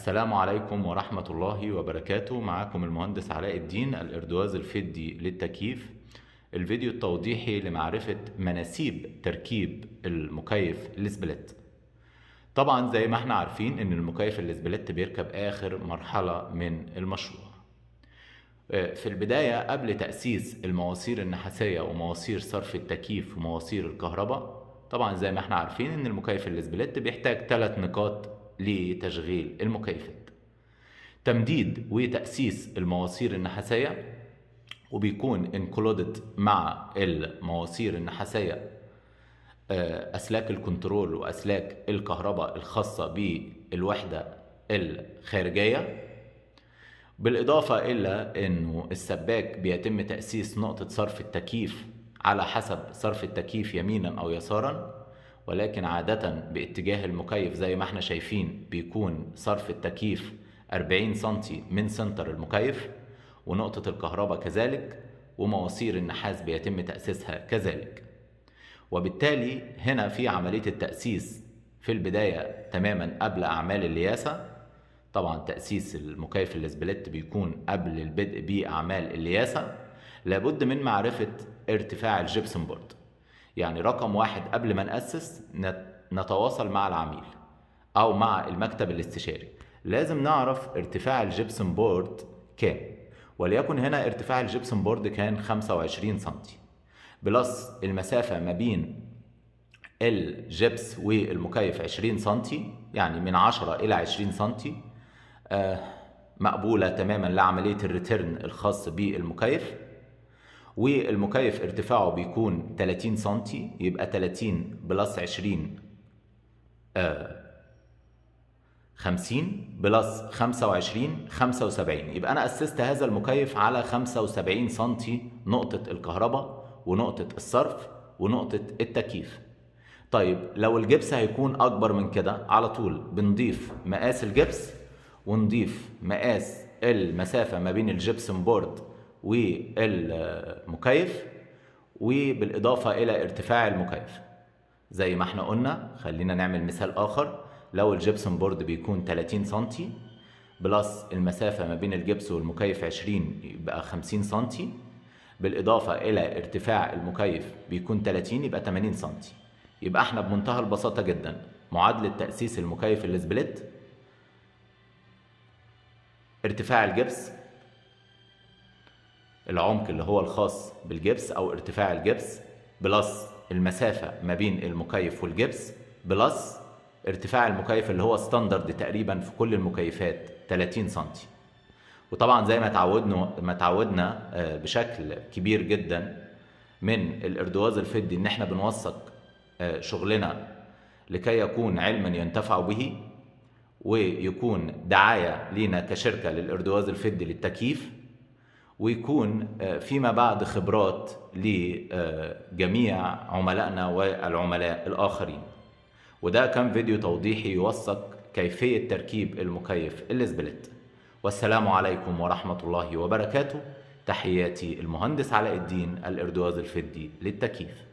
السلام عليكم ورحمة الله وبركاته معكم المهندس علاء الدين الإردواز الفدي للتكييف الفيديو التوضيحي لمعرفة مناسيب تركيب المكيف الاسبلت طبعا زي ما احنا عارفين ان المكيف الاسبلت بيركب آخر مرحلة من المشروع آه، في البداية قبل تأسيس المواسير النحاسية ومواسير صرف التكييف ومواسير الكهرباء طبعا زي ما احنا عارفين ان المكيف الاسبلت بيحتاج ثلاث نقاط لتشغيل المكيفات تمديد وتأسيس المواسير النحاسية وبيكون انكلودت مع المواسير النحاسية آه، أسلاك الكنترول وأسلاك الكهرباء الخاصة بالوحدة الخارجية بالإضافة إلى أنه السباك بيتم تأسيس نقطة صرف التكييف على حسب صرف التكييف يمينا أو يسارا ولكن عادة باتجاه المكيف زي ما احنا شايفين بيكون صرف التكييف 40 سنتي من سنتر المكيف ونقطة الكهرباء كذلك ومواسير النحاس بيتم تأسيسها كذلك وبالتالي هنا في عملية التأسيس في البداية تماما قبل أعمال اللياسة طبعا تأسيس المكيف الاسبلت بيكون قبل البدء بأعمال اللياسة لابد من معرفة ارتفاع الجبسن بورد يعني رقم واحد قبل ما نأسس نتواصل مع العميل أو مع المكتب الاستشاري لازم نعرف ارتفاع الجبسون بورد كام وليكن هنا ارتفاع الجبسون بورد كان 25 سنتي بلس المسافة ما بين الجبس والمكيف 20 سنتي يعني من 10 إلى 20 سنتي آه، مقبولة تماما لعملية الريتيرن الخاص بالمكيف والمكيف ارتفاعه بيكون 30 سم يبقى 30 بلس 20 آه 50 بلس 25 75 يبقى انا اسست هذا المكيف على 75 سم نقطه الكهرباء ونقطه الصرف ونقطه التكييف طيب لو الجبس هيكون اكبر من كده على طول بنضيف مقاس الجبس ونضيف مقاس المسافه ما بين الجبسن بورد والمكيف وبالإضافة إلى ارتفاع المكيف زي ما احنا قلنا خلينا نعمل مثال آخر لو الجبسون بورد بيكون 30 سنتي بلس المسافة ما بين الجبس والمكيف 20 يبقى 50 سنتي بالإضافة إلى ارتفاع المكيف بيكون 30 يبقى 80 سنتي يبقى احنا بمنتهى البساطة جدا معادلة تأسيس المكيف السبليت ارتفاع الجبس العمق اللي هو الخاص بالجبس أو ارتفاع الجبس بلس المسافة ما بين المكيف والجبس بلس ارتفاع المكيف اللي هو ستاندرد تقريبا في كل المكيفات 30 سم وطبعا زي ما تعودنا ما تعودنا آه، بشكل كبير جدا من الاردواز الفضي ان احنا بنوثق آه، شغلنا لكي يكون علما ينتفع به ويكون دعايه لينا كشركه للاردواز الفضي للتكييف ويكون آه، فيما بعد خبرات لجميع عملائنا والعملاء الآخرين وده كان فيديو توضيحي يوثق كيفية تركيب المكيف الاسبلت والسلام عليكم ورحمة الله وبركاته تحياتي المهندس علاء الدين الإردواز الفدي للتكييف